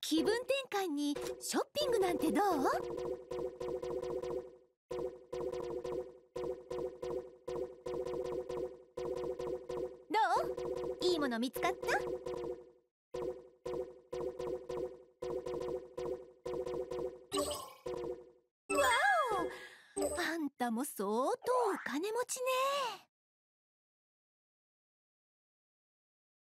気分転換にショッピングなんてどうどういいもの見つかったあんたも相当お金持ちね